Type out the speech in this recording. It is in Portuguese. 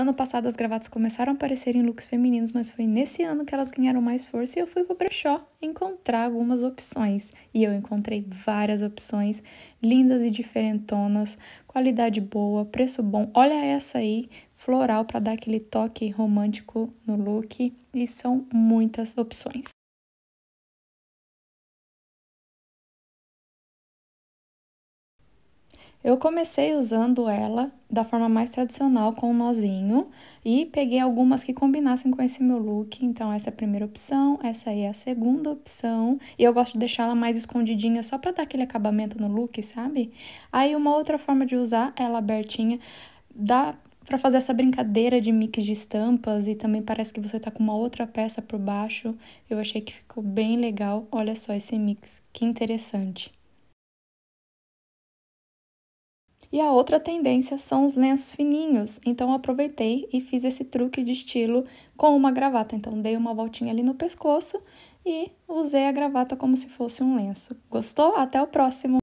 Ano passado as gravatas começaram a aparecer em looks femininos, mas foi nesse ano que elas ganharam mais força e eu fui para brechó encontrar algumas opções. E eu encontrei várias opções lindas e diferentonas, qualidade boa, preço bom. Olha essa aí, floral para dar aquele toque romântico no look e são muitas opções. Eu comecei usando ela da forma mais tradicional com um nozinho e peguei algumas que combinassem com esse meu look. Então, essa é a primeira opção, essa aí é a segunda opção. E eu gosto de deixá-la mais escondidinha só pra dar aquele acabamento no look, sabe? Aí, uma outra forma de usar ela abertinha dá para fazer essa brincadeira de mix de estampas e também parece que você tá com uma outra peça por baixo. Eu achei que ficou bem legal. Olha só esse mix, que interessante. E a outra tendência são os lenços fininhos, então aproveitei e fiz esse truque de estilo com uma gravata. Então dei uma voltinha ali no pescoço e usei a gravata como se fosse um lenço. Gostou? Até o próximo!